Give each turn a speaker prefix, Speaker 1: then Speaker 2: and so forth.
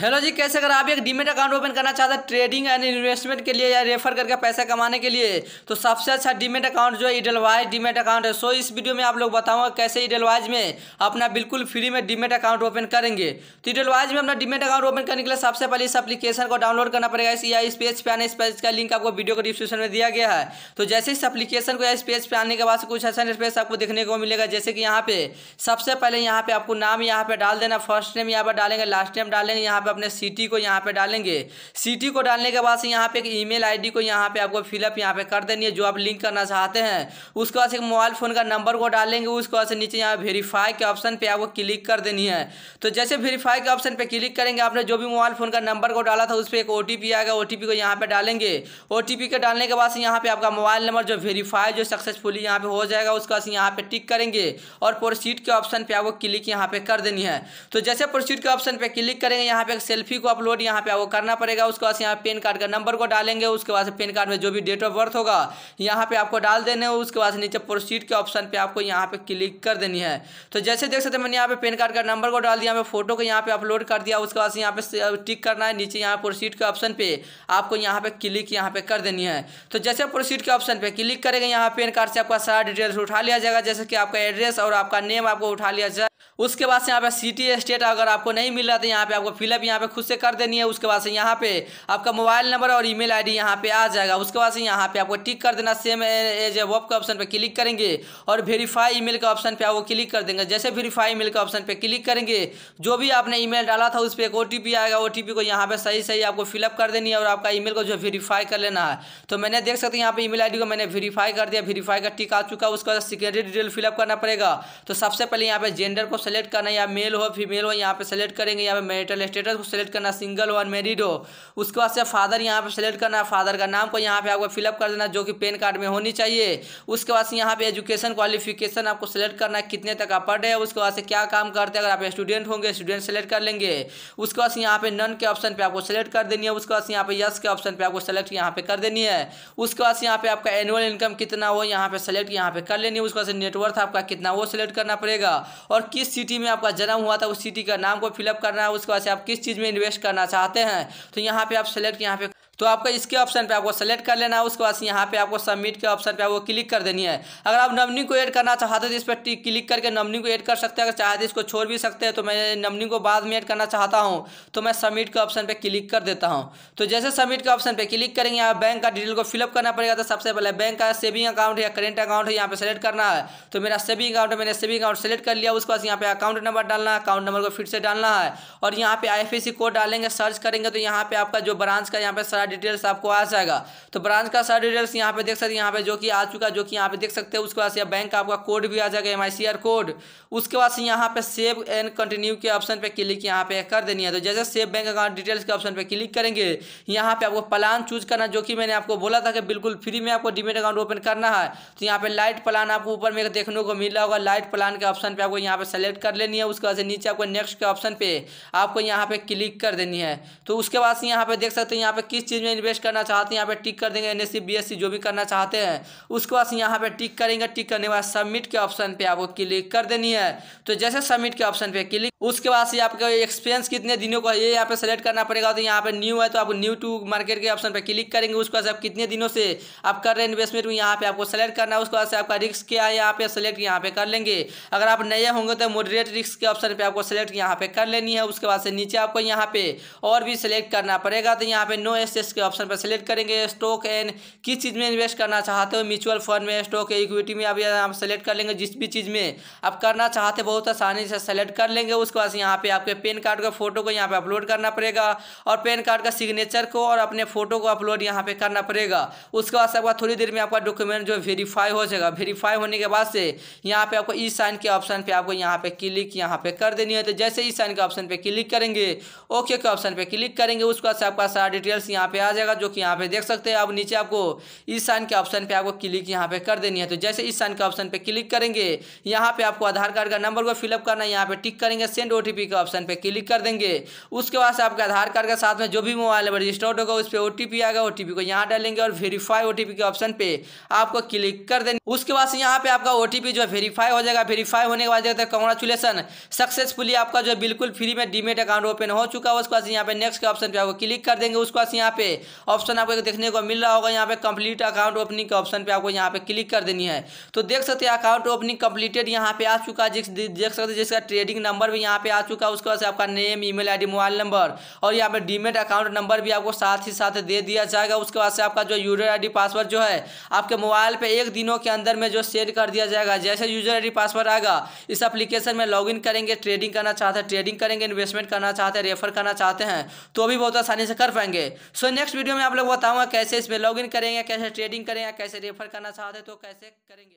Speaker 1: hello जी कैसे अगर आप एक डीमेट अकाउंट ओपन करना चाहते हैं ट्रेडिंग एंड इन्वेस्टमेंट के लिए या रेफर करके पैसा कमाने के लिए तो सबसे अच्छा डीमेट अकाउंट जो है वाइज डीमेट अकाउंट है सो इस वीडियो में आप लोग बताऊंगा कैसे वाइज में अपना बिल्कुल फ्री में डीमेट अकाउंट ओपन करेंगे तो वाइज में अपना डीमेट अकाउंट ओपन करने के लिए सबसे पहले इस अपलीकेशन को डाउनलोड करना पड़ेगा इस या इस पेज पर आने इस पेज का लिंक आपको वीडियो को डिस्क्रिप्शन में दिया गया है तो जैसे इस अपलीकेशन को या इस पेज पर आने के बाद कुछ ऐसा स्पेस आपको देखने को मिलेगा जैसे कि यहाँ पे सबसे पहले यहाँ पे आपको नाम यहाँ पे डाल देना फर्स्ट नेम यहाँ पर डालेंगे लास्ट नेम डालेंगे यहाँ पे अपने सिटी को यहाँ पे डालेंगे सिटी को डालने के बाद से यहाँ पे एक ईमेल आईडी को यहाँ पे आपको फिलअप यहाँ पे कर देनी है जो आप लिंक करना चाहते हैं उसके बाद से मोबाइल फ़ोन का नंबर को डालेंगे उसके बाद से नीचे यहाँ वेरीफाई के ऑप्शन पर आपको क्लिक कर देनी है तो जैसे वेरीफाई के ऑप्शन पर क्लिक करेंगे आपने जो भी मोबाइल फ़ोन का नंबर को डाला था उस पर एक ओ आएगा ओ को यहाँ पर डालेंगे ओ के डालने के बाद से यहाँ पर आपका मोबाइल नंबर जो वेरीफाई जो सक्सेसफुली यहाँ पर हो जाएगा उसके बाद यहाँ पर टिक करेंगे और प्रोसीड के ऑप्शन पर आपको क्लिक यहाँ पे कर देनी है तो जैसे प्रोसीड के ऑप्शन पर क्लिक करेंगे यहाँ पे पे सेल्फी को अपलोड यहाँ पे आपको करना पड़ेगा उसके बाद यहाँ पेन कार्ड का नंबर को डालेंगे उसके बाद पेन कार्ड में जो भी डेट ऑफ बर्थ होगा यहाँ पे आपको डाल देने उसके बाद नीचे प्रोसीड के ऑप्शन पे आपको यहाँ पे क्लिक कर देनी है तो जैसे देख सकते मैंने यहाँ पे पेन कार्ड का नंबर को डाल दिया यहाँ फोटो को यहाँ पे अपलोड कर दिया उसके बाद यहाँ पे टिक करना है नीचे यहाँ प्रोसीड के ऑप्शन पे आपको यहाँ पे क्लिक यहाँ पे कर देनी है तो जैसे प्रोसीड के ऑप्शन पे क्लिक करेंगे यहाँ पेन कार्ड से आपका सारा डिटेल्स उठा लिया जाएगा जैसे कि आपका एड्रेस और आपका नेम आपको उठा लिया जाए उसके बाद यहाँ पे सिटी स्टेट अगर आपको नहीं मिल रहा तो यहाँ पे आपको फिलअप यहाँ पे खुद से कर देनी है उसके बाद से यहाँ पे आपका मोबाइल नंबर और ईमेल आईडी यहाँ पे आ जाएगा उसके बाद से यहाँ पे आपको टिक कर देना सेम एज है वॉप के ऑप्शन पे क्लिक करेंगे और वेरीफाई ईमेल के ऑप्शन पे आपको क्लिक कर देंगे जैसे वेरीफाई ईमेल का ऑप्शन पे क्लिक करेंगे जो भी आपने ई डाला था उस पर एक ओ आएगा ओ को यहाँ पे सही सही आपको फिलअप कर देनी है और आपका ई को जो वेरीफाई कर लेना है तो मैंने देख सकते हैं यहाँ पे ई मेल को मैंने वेरीफाई कर दिया वेरीफाई का टिक आ चुका उसके बाद सिक्योरिटी डिटेल फिलअप करना पड़ेगा तो सबसे पहले यहाँ पे जेंडर को सेलेक्ट करना या मेल हो फीमेल हो यहाँ पे सेलेक्ट करेंगे यहाँ पे मेरिटल स्टेटस को सिलेक्ट करना सिंगल और मेरिड हो उसके बाद से फादर यहाँ पे सेलेक्ट करना है फादर का नाम को यहाँ पे आपको फिलअप कर देना जो कि पेन कार्ड में होनी चाहिए उसके बाद से यहाँ पे एजुकेशन क्वालिफिकेशन आपको सिलेक्ट करना है कितने तक आप पढ़ रहे हैं उसके बाद से क्या काम करते हैं अगर आप स्टूडेंट होंगे स्टूडेंट सेलेक्ट कर लेंगे उसके बाद यहाँ पे नन के ऑप्शन पर आपको सेलेक्ट कर देनी है उसके बाद यहाँ पे यस के ऑप्शन पर आपको सेलेक्ट यहाँ पे कर देनी है उसके बाद यहाँ पे आपका एनुअल इनकम कितना हो यहाँ पे सेलेक्ट यहाँ पे कर लेनी है उसके बाद नेटवर्थ आपका कितना वो सेलेक्ट करना पड़ेगा और किस सिटी में आपका जन्म हुआ था उस सिटी का नाम को फिलअप करना है उसके बाद आप किस चीज़ में इन्वेस्ट करना चाहते हैं तो यहाँ पे आप सेलेक्ट यहाँ पे तो आपका इसके ऑप्शन पे आपको सेलेक्ट कर लेना है उसके बाद यहाँ पे आपको सबमिट के ऑप्शन पे आपको क्लिक कर देनी है अगर आप नमनी को ऐड करना चाहते हो तो इस पर क्लिक करके नमनी को ऐड कर सकते हैं अगर चाहे तो इसको छोड़ भी सकते हैं तो मैं नमनी को बाद में ऐड करना चाहता हूँ तो मैं सबमिट के ऑप्शन पर क्लिक कर देता हूँ तो जैसे सबमिट के ऑप्शन पर क्लिक करेंगे यहाँ बैंक का डिटेल को फिलअप करना पड़ेगा तो सबसे पहले बैंक का सेविंग अकाउंट या करेंट अकाउंट है यहाँ पर सेलेक्ट करना है तो मेरा सेविंग अकाउंट मैंने सेविंग अकाउंट सेलेक्ट कर लिया उसके बाद यहाँ पे अकाउंट नंबर डालना है अकाउंट नंबर को फिर से डालना है और यहाँ पे आई कोड डालेंगे सर्च करेंगे तो यहाँ पे आपका जो ब्रांच का यहाँ पे सारा डिटेल्स आपको आ जाएगा तो ब्रांच का सारा डिटेल्स यहाँ पे देख सकते हैं यहाँ पे जो कि आ चुका जो कि यहाँ पे देख सकते हैं उसके बाद से बैंक का आपका कोड भी आ जाएगा एम कोड उसके बाद से यहाँ पे सेव एंड कंटिन्यू के ऑप्शन पे क्लिक यहाँ पे कर देनी है तो जैसे सेव बैंक अकाउंट डिटेल्स के ऑप्शन पे क्लिक करेंगे यहाँ पे आपको प्लान चूज करना जो कि मैंने आपको बोला था कि बिल्कुल फ्री में आपको डिमेट अकाउंट ओपन करना है तो यहाँ पे लाइट प्लान आपको ऊपर में देखने को मिला होगा लाइट प्लान के ऑप्शन पे आपको यहाँ पे सेलेक्ट कर लेनी है उसके बाद नीचे आपको नेक्स्ट के ऑप्शन पे आपको यहाँ पे क्लिक कर देनी है तो उसके बाद यहाँ पे देख सकते हैं यहाँ पे किस चीज़ में इन्वेस्ट करना चाहते हैं यहाँ पे टिक कर देंगे एन एस e, e, जो भी करना चाहते हैं उसके बाद यहाँ पे टिक करेंगे टिक करने के बाद सबमिट के ऑप्शन पे आपको क्लिक कर देनी है तो जैसे सबमिट के ऑप्शन पे क्लिक उसके बाद से आपका एक्सपीरियंस कितने दिनों का ये यहाँ पे सेलेक्ट करना पड़ेगा तो यहाँ पे न्यू है तो आप न्यू टू मार्केट के ऑप्शन पे क्लिक करेंगे उसके बाद आप कितने दिनों से आप कर रहे हैं इन्वेस्टमेंट में यहाँ पे आपको सेलेक्ट करना है उसके बाद से आपका रिस्क क्या है यहाँ पे सेलेक्ट यहाँ पे कर लेंगे अगर आप नए होंगे तो मोडरेट रिस्क के ऑप्शन पर आपको सेलेक्ट यहाँ पे कर लेनी है उसके बाद से नीचे आपको यहाँ पे और भी सिलेक्ट करना पड़ेगा तो यहाँ पे नो एस के ऑप्शन पर सेलेक्ट करेंगे स्टॉक एंड किस चीज़ में इन्वेस्ट करना चाहते हो म्यूचुअल फंड में स्टॉक इक्विटी में आप सेलेक्ट कर लेंगे जिस भी चीज़ में आप करना चाहते बहुत आसानी से सेलेक्ट कर लेंगे उस उसके बाद यहाँ पे आपके पेन कार्ड का फोटो को यहाँ पे अपलोड करना पड़ेगा और पेन कार्ड का सिग्नेचर को और अपने फोटो को अपलोड यहाँ पे करना पड़ेगा उसके बाद आपका थोड़ी देर में आपका डॉक्यूमेंट जो वेरीफाई हो जाएगा वेरीफाई होने के बाद से यहाँ पे आपको ई साइन के ऑप्शन पे आपको यहाँ पे क्लिक यहाँ पे कर देनी है तो जैसे ई साइन के ऑप्शन पे क्लिक करेंगे ओके के ऑप्शन पे क्लिक करेंगे उसके बाद आपका सारा डिटेल्स यहाँ पे आ जाएगा जो कि यहाँ पे देख सकते हैं आप नीचे आपको ई साइन के ऑप्शन पे आपको क्लिक यहाँ पे कर देनी है तो जैसे ई साइन के ऑप्शन पे क्लिक करेंगे यहाँ पे आपको आधार कार्ड का नंबर को फिलअप करना है यहाँ पे टिक करेंगे सेकेंड ओ के ऑप्शन पर क्लिक कर देंगे उसके बाद से आपके आधार कार्ड के साथ में जो भी मोबाइल नंबर रजिस्टर्ड होगा उस पर ओ आएगा ओ को यहाँ डालेंगे और वेरीफाई ओ के ऑप्शन पे आपको क्लिक कर देंगे उसके बाद से यहाँ पे आपका ओ जो है वेरीफाई हो जाएगा वेरीफाई होने के बाद देखते हैं कॉन्ग्रेचुलेसन सक्सेसफुली आपका जो बिल्कुल फ्री में डीमेट अकाउंट ओपन हो चुका है उसके बाद यहाँ पे नेक्स्ट के ऑप्शन पर आपको क्लिक कर देंगे उसके बाद यहाँ पे ऑप्शन आपको देखने को मिल रहा होगा यहाँ पे कंप्लीट अकाउंट ओपनिंग के ऑप्शन पर आपको यहाँ पे क्लिक कर देनी है तो देख सकते हैं अकाउंट ओपनिंग कंप्लीटेड यहाँ पे आ चुका है देख सकते हैं जिसका ट्रेडिंग नंबर भी यहाँ पे आ चुका है उसके बाद से आपका name email ID mobile number और यहाँ पे डीमेट अकाउंट नंबर भी आपको साथ ही साथ दे दिया जाएगा उसके बाद से आपका जो यूजर आईडी पासवर्ड जो है आपके मोबाइल पे एक दिनों के अंदर में जो सेट कर दिया जाएगा जैसे यूजर आईडी पासवर्ड आएगा इस एप्लीकेशन में लॉग करेंगे ट्रेडिंग करना चाहते हैं ट्रेडिंग करेंगे इन्वेस्टमेंट करना चाहते हैं रेफर करना चाहते हैं तो भी बहुत आसानी से कर पाएंगे सो नेक्स्ट वीडियो में आप लोग बताऊंगा कैसे इसमें लॉग करेंगे कैसे ट्रेडिंग करेंगे कैसे रेफर करना चाहते हैं तो कैसे करेंगे